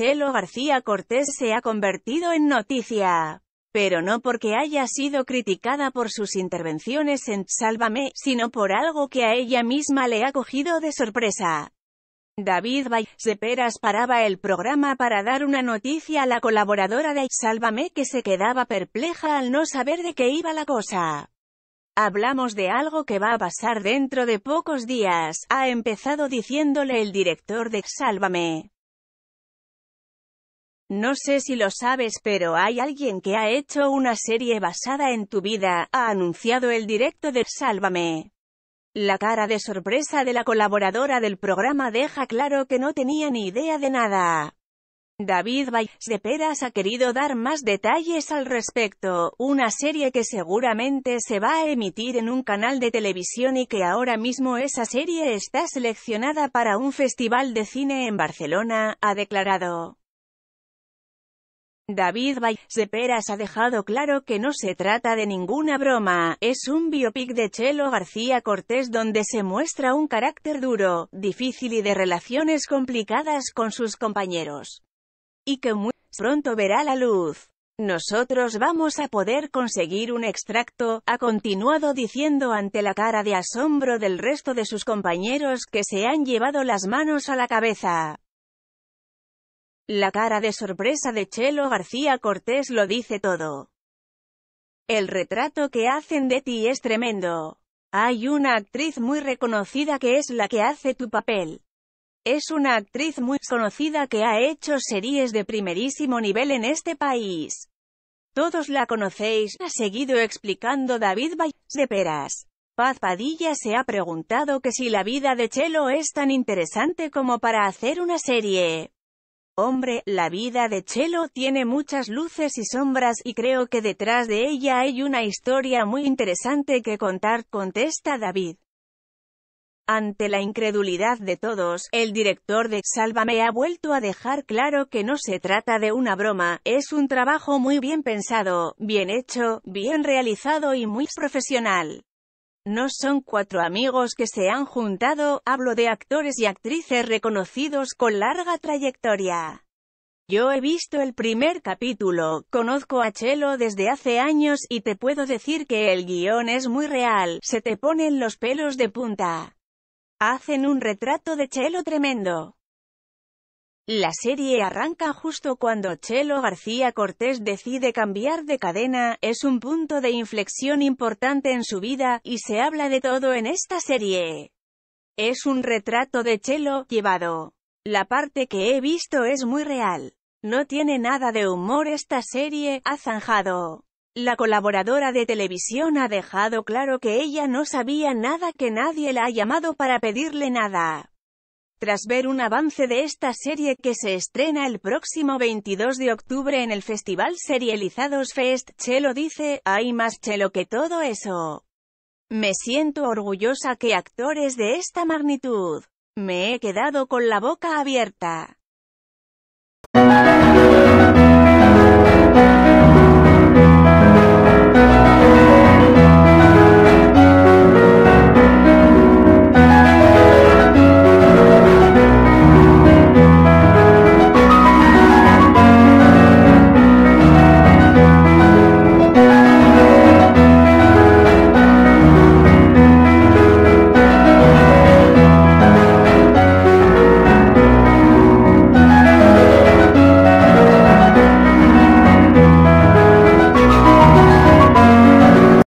Chelo García Cortés se ha convertido en noticia. Pero no porque haya sido criticada por sus intervenciones en Sálvame, sino por algo que a ella misma le ha cogido de sorpresa. David Valls paraba el programa para dar una noticia a la colaboradora de Sálvame que se quedaba perpleja al no saber de qué iba la cosa. Hablamos de algo que va a pasar dentro de pocos días, ha empezado diciéndole el director de Sálvame. No sé si lo sabes pero hay alguien que ha hecho una serie basada en tu vida, ha anunciado el directo de Sálvame. La cara de sorpresa de la colaboradora del programa deja claro que no tenía ni idea de nada. David Valls de Peras ha querido dar más detalles al respecto, una serie que seguramente se va a emitir en un canal de televisión y que ahora mismo esa serie está seleccionada para un festival de cine en Barcelona, ha declarado. David peras ha dejado claro que no se trata de ninguna broma, es un biopic de Chelo García Cortés donde se muestra un carácter duro, difícil y de relaciones complicadas con sus compañeros. Y que muy pronto verá la luz. Nosotros vamos a poder conseguir un extracto, ha continuado diciendo ante la cara de asombro del resto de sus compañeros que se han llevado las manos a la cabeza. La cara de sorpresa de Chelo García Cortés lo dice todo. El retrato que hacen de ti es tremendo. Hay una actriz muy reconocida que es la que hace tu papel. Es una actriz muy conocida que ha hecho series de primerísimo nivel en este país. Todos la conocéis, ha seguido explicando David Valls de Peras. Paz Padilla se ha preguntado que si la vida de Chelo es tan interesante como para hacer una serie. Hombre, la vida de Chelo tiene muchas luces y sombras y creo que detrás de ella hay una historia muy interesante que contar, contesta David. Ante la incredulidad de todos, el director de me ha vuelto a dejar claro que no se trata de una broma, es un trabajo muy bien pensado, bien hecho, bien realizado y muy profesional. No son cuatro amigos que se han juntado, hablo de actores y actrices reconocidos con larga trayectoria. Yo he visto el primer capítulo, conozco a Chelo desde hace años y te puedo decir que el guión es muy real, se te ponen los pelos de punta. Hacen un retrato de Chelo tremendo. La serie arranca justo cuando Chelo García Cortés decide cambiar de cadena, es un punto de inflexión importante en su vida, y se habla de todo en esta serie. Es un retrato de Chelo, llevado. La parte que he visto es muy real. No tiene nada de humor esta serie, ha zanjado. La colaboradora de televisión ha dejado claro que ella no sabía nada que nadie la ha llamado para pedirle nada. Tras ver un avance de esta serie que se estrena el próximo 22 de octubre en el Festival Serializados Fest, Chelo dice, hay más Chelo que todo eso. Me siento orgullosa que actores de esta magnitud. Me he quedado con la boca abierta.